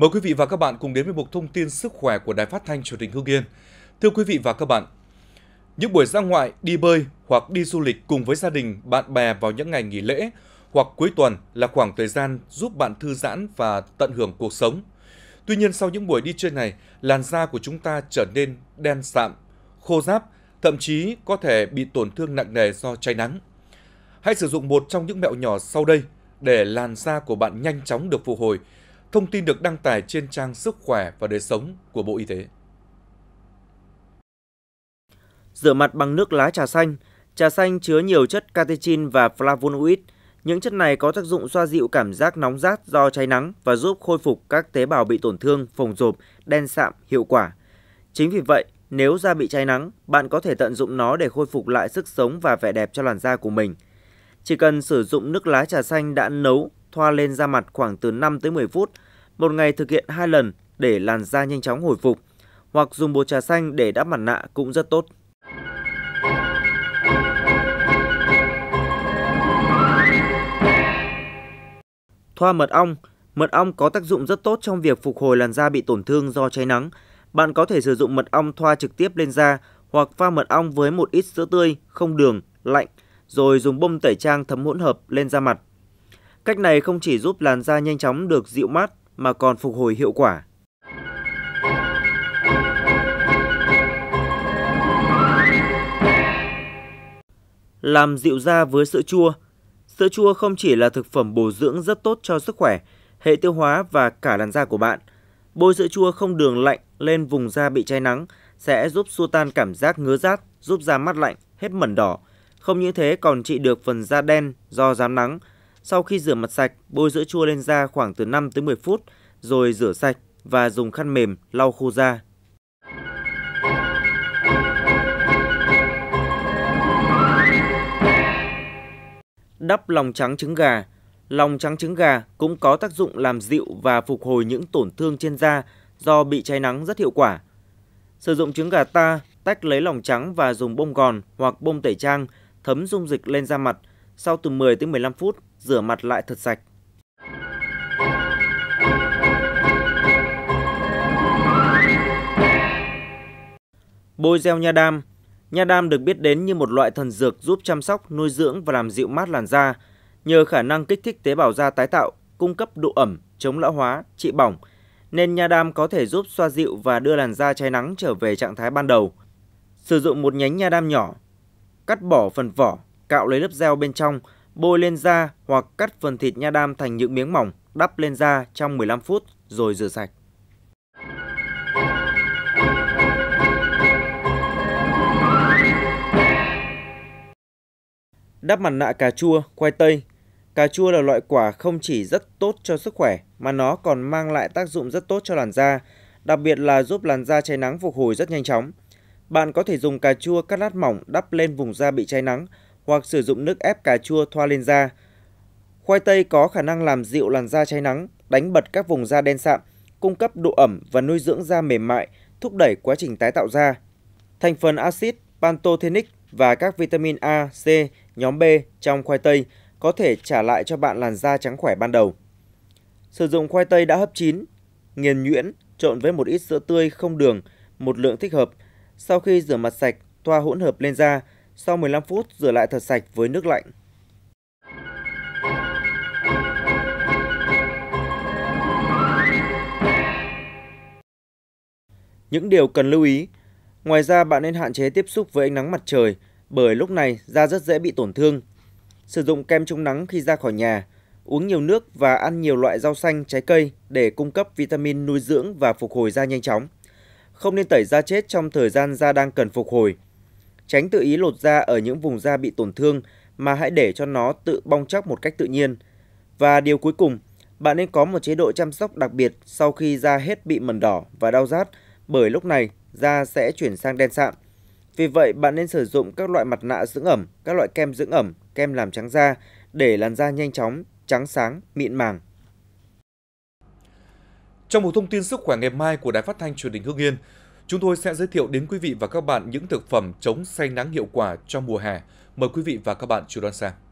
Mời quý vị và các bạn cùng đến với mục thông tin sức khỏe của Đài Phát thanh Truyền hình Hưng Yên. Thưa quý vị và các bạn, những buổi ra ngoại, đi bơi hoặc đi du lịch cùng với gia đình, bạn bè vào những ngày nghỉ lễ hoặc cuối tuần là khoảng thời gian giúp bạn thư giãn và tận hưởng cuộc sống. Tuy nhiên sau những buổi đi chơi này, làn da của chúng ta trở nên đen sạm, khô ráp, thậm chí có thể bị tổn thương nặng nề do cháy nắng. Hãy sử dụng một trong những mẹo nhỏ sau đây để làn da của bạn nhanh chóng được phục hồi Thông tin được đăng tải trên trang Sức khỏe và đời sống của Bộ Y tế. Rửa mặt bằng nước lá trà xanh. Trà xanh chứa nhiều chất catechin và flavonoid. Những chất này có tác dụng xoa dịu cảm giác nóng rát do cháy nắng và giúp khôi phục các tế bào bị tổn thương, phồng rộp, đen sạm hiệu quả. Chính vì vậy, nếu da bị cháy nắng, bạn có thể tận dụng nó để khôi phục lại sức sống và vẻ đẹp cho làn da của mình. Chỉ cần sử dụng nước lá trà xanh đã nấu thoa lên da mặt khoảng từ 5 tới 10 phút một ngày thực hiện hai lần để làn da nhanh chóng hồi phục, hoặc dùng bột trà xanh để đắp mặt nạ cũng rất tốt. Thoa mật ong Mật ong có tác dụng rất tốt trong việc phục hồi làn da bị tổn thương do cháy nắng. Bạn có thể sử dụng mật ong thoa trực tiếp lên da hoặc pha mật ong với một ít sữa tươi, không đường, lạnh, rồi dùng bông tẩy trang thấm hỗn hợp lên da mặt. Cách này không chỉ giúp làn da nhanh chóng được dịu mát mà còn phục hồi hiệu quả. Làm dịu da với sữa chua Sữa chua không chỉ là thực phẩm bổ dưỡng rất tốt cho sức khỏe, hệ tiêu hóa và cả làn da của bạn. Bôi sữa chua không đường lạnh lên vùng da bị cháy nắng sẽ giúp xua tan cảm giác ngứa rát, giúp da mát lạnh, hết mẩn đỏ. Không những thế còn trị được phần da đen do rám nắng. Sau khi rửa mặt sạch, bôi sữa chua lên da khoảng từ 5 tới 10 phút rồi rửa sạch và dùng khăn mềm lau khô da. Đắp lòng trắng trứng gà Lòng trắng trứng gà cũng có tác dụng làm dịu và phục hồi những tổn thương trên da do bị cháy nắng rất hiệu quả. Sử dụng trứng gà ta, tách lấy lòng trắng và dùng bông gòn hoặc bông tẩy trang thấm dung dịch lên da mặt, sau từ 10 đến 15 phút rửa mặt lại thật sạch. Bôi gel nha đam Nha đam được biết đến như một loại thần dược giúp chăm sóc, nuôi dưỡng và làm dịu mát làn da, nhờ khả năng kích thích tế bào da tái tạo, cung cấp độ ẩm, chống lão hóa, trị bỏng, nên nha đam có thể giúp xoa dịu và đưa làn da cháy nắng trở về trạng thái ban đầu. Sử dụng một nhánh nha đam nhỏ, cắt bỏ phần vỏ, cạo lấy lớp gel bên trong, bôi lên da hoặc cắt phần thịt nha đam thành những miếng mỏng, đắp lên da trong 15 phút rồi rửa sạch. Đắp mặt nạ cà chua, khoai tây. Cà chua là loại quả không chỉ rất tốt cho sức khỏe mà nó còn mang lại tác dụng rất tốt cho làn da, đặc biệt là giúp làn da cháy nắng phục hồi rất nhanh chóng. Bạn có thể dùng cà chua cắt lát mỏng đắp lên vùng da bị cháy nắng hoặc sử dụng nước ép cà chua thoa lên da. Khoai tây có khả năng làm dịu làn da cháy nắng, đánh bật các vùng da đen sạm, cung cấp độ ẩm và nuôi dưỡng da mềm mại, thúc đẩy quá trình tái tạo da. Thành phần axit pantothenic và các vitamin A, C nhóm B trong khoai tây có thể trả lại cho bạn làn da trắng khỏe ban đầu. Sử dụng khoai tây đã hấp chín, nghiền nhuyễn, trộn với một ít sữa tươi không đường, một lượng thích hợp. Sau khi rửa mặt sạch, thoa hỗn hợp lên da, sau 15 phút rửa lại thật sạch với nước lạnh. Những điều cần lưu ý Ngoài ra bạn nên hạn chế tiếp xúc với ánh nắng mặt trời – bởi lúc này da rất dễ bị tổn thương. Sử dụng kem chống nắng khi ra khỏi nhà, uống nhiều nước và ăn nhiều loại rau xanh, trái cây để cung cấp vitamin nuôi dưỡng và phục hồi da nhanh chóng. Không nên tẩy da chết trong thời gian da đang cần phục hồi. Tránh tự ý lột da ở những vùng da bị tổn thương mà hãy để cho nó tự bong chóc một cách tự nhiên. Và điều cuối cùng, bạn nên có một chế độ chăm sóc đặc biệt sau khi da hết bị mẩn đỏ và đau rát bởi lúc này da sẽ chuyển sang đen sạm. Vì vậy, bạn nên sử dụng các loại mặt nạ dưỡng ẩm, các loại kem dưỡng ẩm, kem làm trắng da để làn da nhanh chóng, trắng sáng, mịn màng. Trong một thông tin sức khỏe ngày mai của Đài Phát thanh Truyền hình Hương Yên, chúng tôi sẽ giới thiệu đến quý vị và các bạn những thực phẩm chống say nắng hiệu quả cho mùa hè. Mời quý vị và các bạn chú đón xem.